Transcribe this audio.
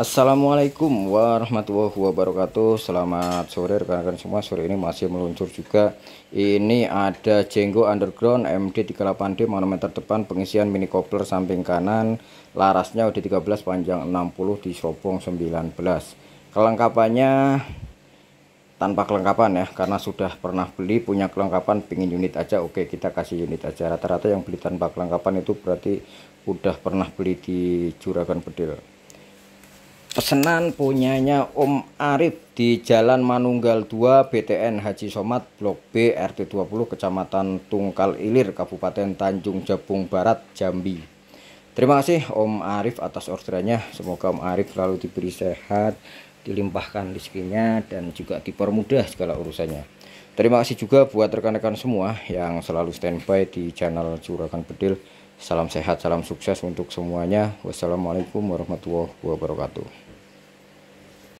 Assalamualaikum warahmatullahi wabarakatuh Selamat sore rekan-rekan semua Sore ini masih meluncur juga Ini ada Jenggo Underground MD38D manometer depan Pengisian mini kopler samping kanan Larasnya UD13 panjang 60 di serobong 19 Kelengkapannya tanpa kelengkapan ya karena sudah pernah beli punya kelengkapan pingin unit aja oke kita kasih unit aja rata-rata yang beli tanpa kelengkapan itu berarti udah pernah beli di juragan bedil Pesanan punyanya Om Arif di Jalan Manunggal 2 BTN Haji Somad Blok B RT 20 Kecamatan Tungkal Ilir Kabupaten Tanjung Jabung Barat Jambi Terima kasih Om Arif atas orderannya semoga Om Arif selalu diberi sehat dilimpahkan rezekinya dan juga dipermudah segala urusannya Terima kasih juga buat rekan-rekan semua yang selalu standby di channel Curahkan Bedil Salam sehat, salam sukses untuk semuanya. Wassalamualaikum warahmatullahi wabarakatuh.